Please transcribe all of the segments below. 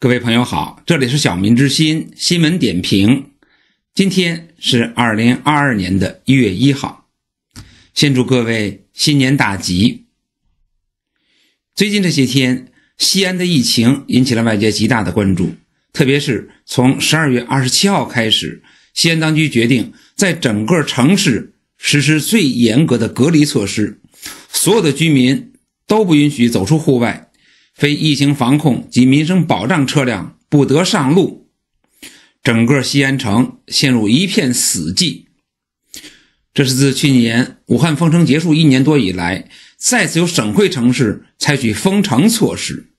各位朋友好，这里是小民之心新闻点评。今天是二零二二年的一月一号，先祝各位新年大吉。最近这些天，西安的疫情引起了外界极大的关注，特别是从十二月二十七号开始，西安当局决定在整个城市实施最严格的隔离措施，所有的居民都不允许走出户外。非疫情防控及民生保障车辆不得上路，整个西安城陷入一片死寂。这是自去年武汉封城结束一年多以来，再次有省会城市采取封城措施，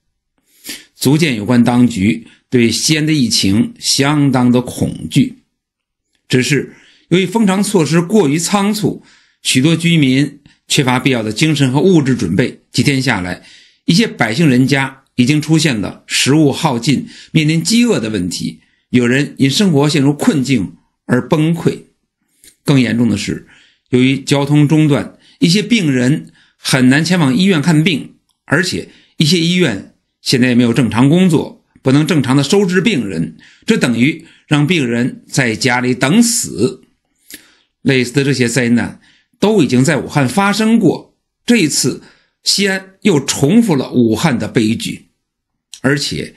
足见有关当局对西安的疫情相当的恐惧。只是由于封城措施过于仓促，许多居民缺乏必要的精神和物质准备，几天下来。一些百姓人家已经出现了食物耗尽、面临饥饿的问题，有人因生活陷入困境而崩溃。更严重的是，由于交通中断，一些病人很难前往医院看病，而且一些医院现在也没有正常工作，不能正常的收治病人，这等于让病人在家里等死。类似的这些灾难都已经在武汉发生过，这一次。西安又重复了武汉的悲剧，而且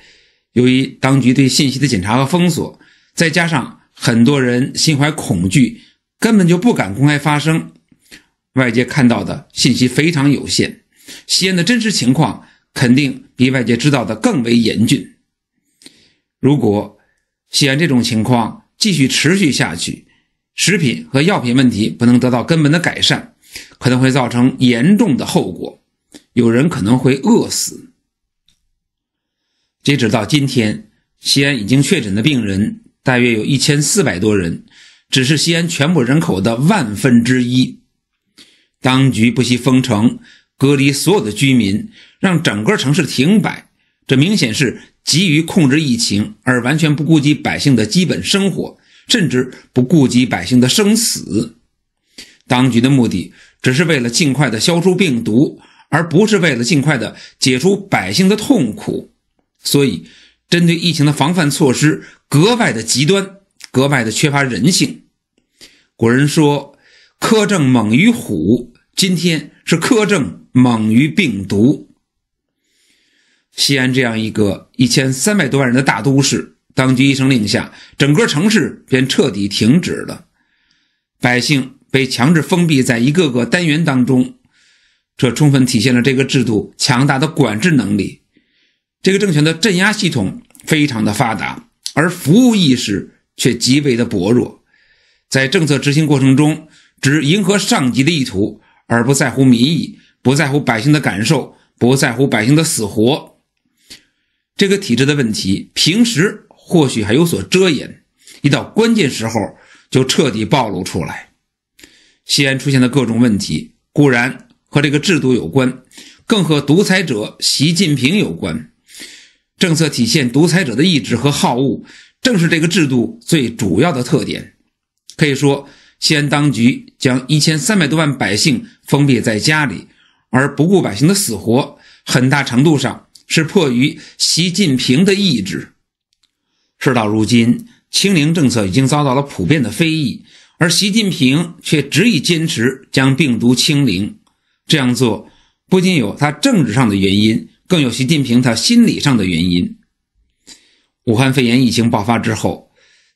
由于当局对信息的检查和封锁，再加上很多人心怀恐惧，根本就不敢公开发声。外界看到的信息非常有限，西安的真实情况肯定比外界知道的更为严峻。如果西安这种情况继续持续下去，食品和药品问题不能得到根本的改善，可能会造成严重的后果。有人可能会饿死。截止到今天，西安已经确诊的病人大约有一千四百多人，只是西安全部人口的万分之一。当局不惜封城隔离所有的居民，让整个城市停摆，这明显是急于控制疫情，而完全不顾及百姓的基本生活，甚至不顾及百姓的生死。当局的目的只是为了尽快的消除病毒。而不是为了尽快的解除百姓的痛苦，所以针对疫情的防范措施格外的极端，格外的缺乏人性。古人说“苛政猛于虎”，今天是“苛政猛于病毒”。西安这样一个一千三百多万人的大都市，当局一声令下，整个城市便彻底停止了，百姓被强制封闭在一个个单元当中。这充分体现了这个制度强大的管制能力。这个政权的镇压系统非常的发达，而服务意识却极为的薄弱。在政策执行过程中，只迎合上级的意图，而不在乎民意，不在乎百姓的感受，不在乎百姓的死活。这个体制的问题，平时或许还有所遮掩，一到关键时候就彻底暴露出来。西安出现的各种问题，固然。和这个制度有关，更和独裁者习近平有关。政策体现独裁者的意志和好恶，正是这个制度最主要的特点。可以说，西安当局将一千三百多万百姓封闭在家里，而不顾百姓的死活，很大程度上是迫于习近平的意志。事到如今，清零政策已经遭到了普遍的非议，而习近平却执意坚持将病毒清零。这样做不仅有他政治上的原因，更有习近平他心理上的原因。武汉肺炎疫情爆发之后，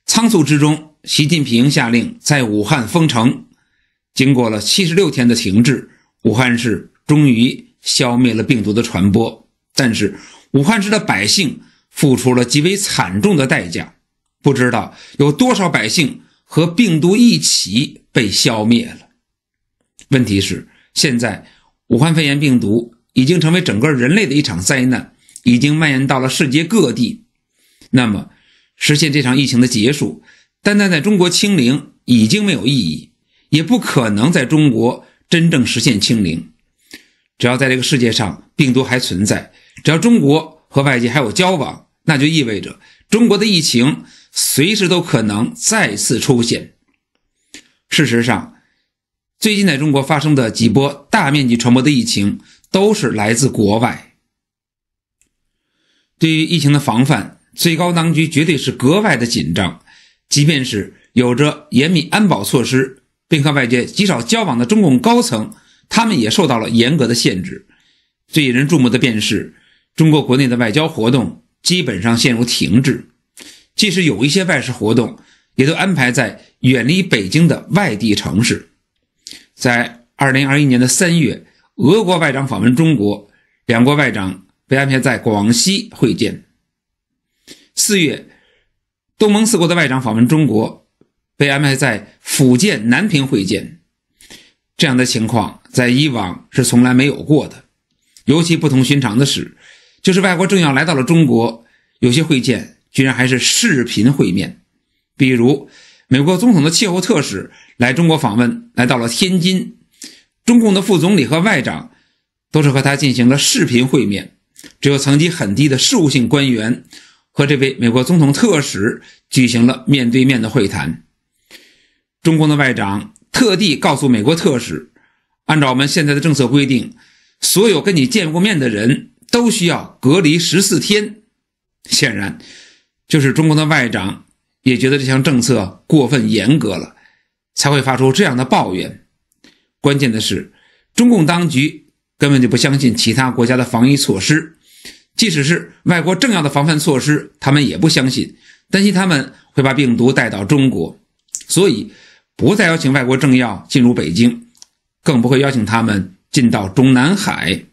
仓促之中，习近平下令在武汉封城。经过了七十六天的停滞，武汉市终于消灭了病毒的传播，但是武汉市的百姓付出了极为惨重的代价，不知道有多少百姓和病毒一起被消灭了。问题是。现在，武汉肺炎病毒已经成为整个人类的一场灾难，已经蔓延到了世界各地。那么，实现这场疫情的结束，单单在中国清零已经没有意义，也不可能在中国真正实现清零。只要在这个世界上病毒还存在，只要中国和外界还有交往，那就意味着中国的疫情随时都可能再次出现。事实上，最近在中国发生的几波大面积传播的疫情，都是来自国外。对于疫情的防范，最高当局绝对是格外的紧张。即便是有着严密安保措施，并和外界极少交往的中共高层，他们也受到了严格的限制。最引人注目的便是，中国国内的外交活动基本上陷入停滞。即使有一些外事活动，也都安排在远离北京的外地城市。在二零二一年的三月，俄国外长访问中国，两国外长被安排在广西会见；四月，东盟四国的外长访问中国，被安排在福建南平会见。这样的情况在以往是从来没有过的。尤其不同寻常的是，就是外国政要来到了中国，有些会见居然还是视频会面，比如美国总统的气候特使。来中国访问，来到了天津，中共的副总理和外长都是和他进行了视频会面，只有层级很低的事务性官员和这位美国总统特使举行了面对面的会谈。中共的外长特地告诉美国特使，按照我们现在的政策规定，所有跟你见过面的人都需要隔离十四天。显然，就是中国的外长也觉得这项政策过分严格了。才会发出这样的抱怨。关键的是，中共当局根本就不相信其他国家的防疫措施，即使是外国政要的防范措施，他们也不相信，担心他们会把病毒带到中国，所以不再邀请外国政要进入北京，更不会邀请他们进到中南海。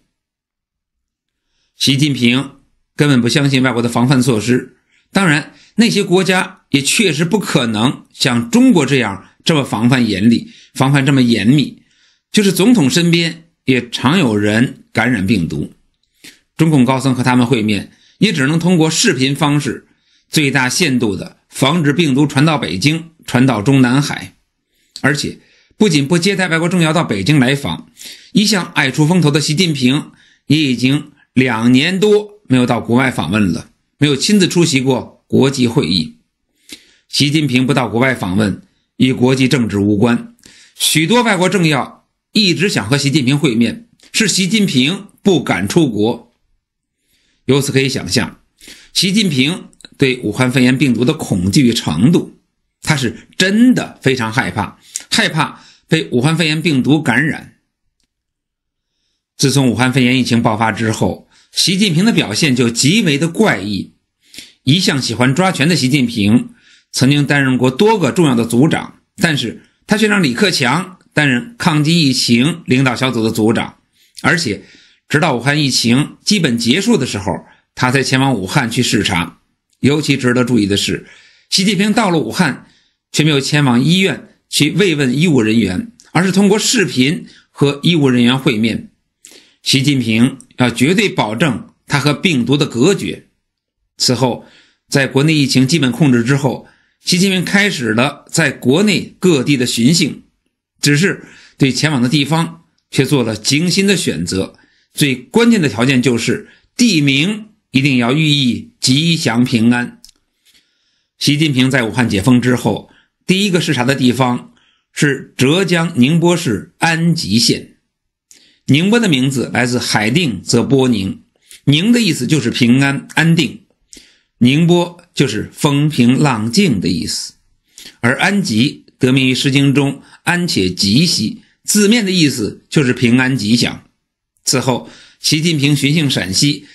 习近平根本不相信外国的防范措施，当然，那些国家也确实不可能像中国这样。这么防范严厉，防范这么严密，就是总统身边也常有人感染病毒。中共高层和他们会面，也只能通过视频方式，最大限度的防止病毒传到北京，传到中南海。而且，不仅不接待外国政要到北京来访，一向爱出风头的习近平也已经两年多没有到国外访问了，没有亲自出席过国际会议。习近平不到国外访问。与国际政治无关，许多外国政要一直想和习近平会面，是习近平不敢出国。由此可以想象，习近平对武汉肺炎病毒的恐惧程度，他是真的非常害怕，害怕被武汉肺炎病毒感染。自从武汉肺炎疫情爆发之后，习近平的表现就极为的怪异，一向喜欢抓权的习近平。曾经担任过多个重要的组长，但是他却让李克强担任抗击疫情领导小组的组长，而且直到武汉疫情基本结束的时候，他才前往武汉去视察。尤其值得注意的是，习近平到了武汉，却没有前往医院去慰问医务人员，而是通过视频和医务人员会面。习近平要绝对保证他和病毒的隔绝。此后，在国内疫情基本控制之后，习近平开始了在国内各地的巡行，只是对前往的地方却做了精心的选择。最关键的条件就是地名一定要寓意吉祥平安。习近平在武汉解封之后，第一个视察的地方是浙江宁波市安吉县。宁波的名字来自海定则波宁，宁的意思就是平安安定。宁波。就是风平浪静的意思，而安吉得名于《诗经》中“安且吉兮”，字面的意思就是平安吉祥。此后，习近平巡幸陕西，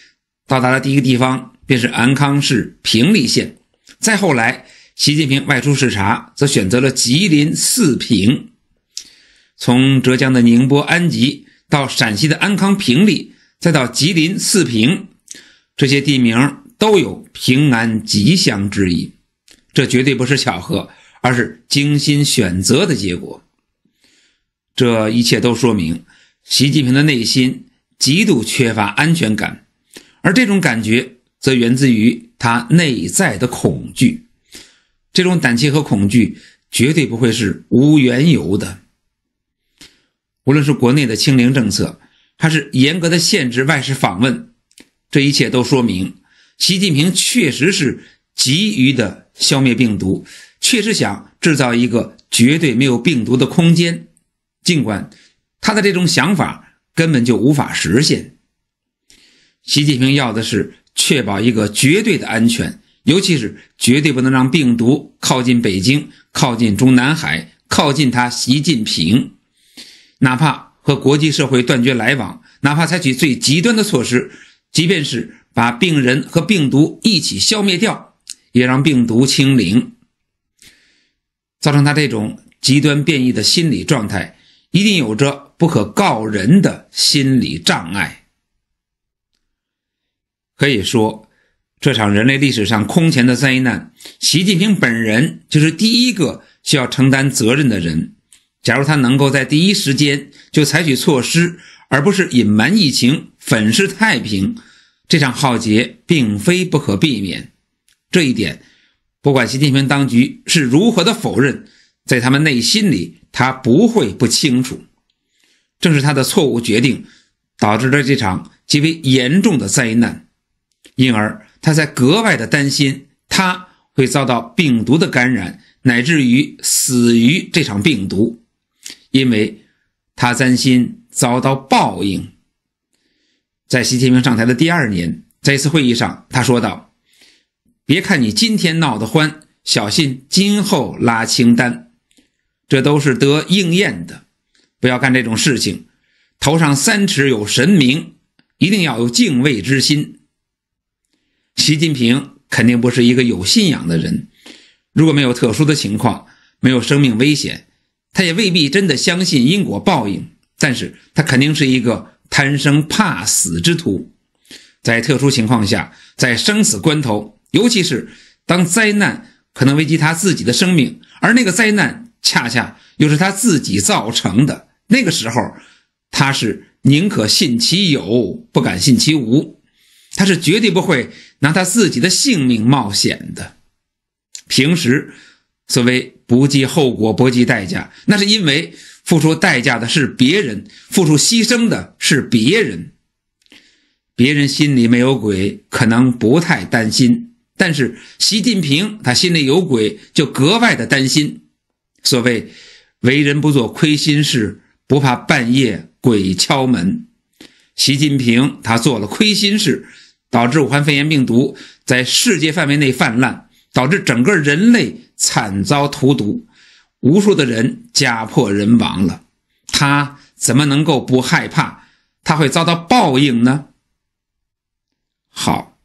到达的第一个地方便是安康市平利县。再后来，习近平外出视察，则选择了吉林四平。从浙江的宁波安吉到陕西的安康平里，再到吉林四平，这些地名都有平安吉祥之意，这绝对不是巧合，而是精心选择的结果。这一切都说明，习近平的内心极度缺乏安全感，而这种感觉则源自于他内在的恐惧。这种胆怯和恐惧绝对不会是无缘由的。无论是国内的清零政策，还是严格的限制外事访问，这一切都说明。习近平确实是急于的消灭病毒，确实想制造一个绝对没有病毒的空间。尽管他的这种想法根本就无法实现。习近平要的是确保一个绝对的安全，尤其是绝对不能让病毒靠近北京、靠近中南海、靠近他习近平。哪怕和国际社会断绝来往，哪怕采取最极端的措施，即便是。把病人和病毒一起消灭掉，也让病毒清零，造成他这种极端变异的心理状态，一定有着不可告人的心理障碍。可以说，这场人类历史上空前的灾难，习近平本人就是第一个需要承担责任的人。假如他能够在第一时间就采取措施，而不是隐瞒疫情、粉饰太平。这场浩劫并非不可避免，这一点，不管习近平当局是如何的否认，在他们内心里，他不会不清楚。正是他的错误决定，导致了这场极为严重的灾难，因而他才格外的担心他会遭到病毒的感染，乃至于死于这场病毒，因为他担心遭到报应。在习近平上台的第二年，在一次会议上，他说道：“别看你今天闹得欢，小心今后拉清单。这都是得应验的，不要干这种事情。头上三尺有神明，一定要有敬畏之心。”习近平肯定不是一个有信仰的人，如果没有特殊的情况，没有生命危险，他也未必真的相信因果报应。但是他肯定是一个。贪生怕死之徒，在特殊情况下，在生死关头，尤其是当灾难可能危及他自己的生命，而那个灾难恰恰又是他自己造成的，那个时候，他是宁可信其有，不敢信其无，他是绝对不会拿他自己的性命冒险的。平时所谓不计后果、不计代价，那是因为。付出代价的是别人，付出牺牲的是别人。别人心里没有鬼，可能不太担心；但是习近平他心里有鬼，就格外的担心。所谓“为人不做亏心事，不怕半夜鬼敲门”。习近平他做了亏心事，导致武汉肺炎病毒在世界范围内泛滥，导致整个人类惨遭荼毒。无数的人家破人亡了，他怎么能够不害怕？他会遭到报应呢？好，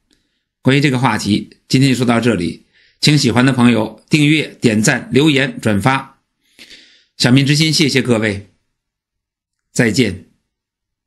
关于这个话题，今天就说到这里，请喜欢的朋友订阅、点赞、留言、转发，小民之心，谢谢各位，再见。